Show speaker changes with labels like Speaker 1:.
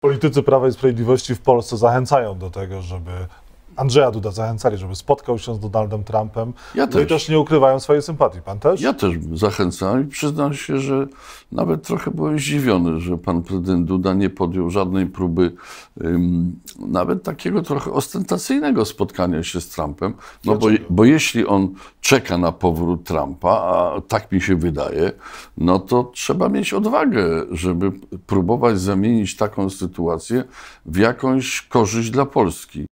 Speaker 1: Politycy Prawa i Sprawiedliwości w Polsce zachęcają do tego, żeby Andrzeja Duda zachęcali, żeby spotkał się z Donaldem Trumpem. Ja też. No i też nie ukrywają swojej sympatii. Pan też? Ja
Speaker 2: też zachęcam i przyznam się, że nawet trochę byłem zdziwiony, że pan prezydent Duda nie podjął żadnej próby um, nawet takiego trochę ostentacyjnego spotkania się z Trumpem. No bo, bo, jeśli on czeka na powrót Trumpa, a tak mi się wydaje, no to trzeba mieć odwagę, żeby próbować zamienić taką sytuację w jakąś korzyść dla Polski.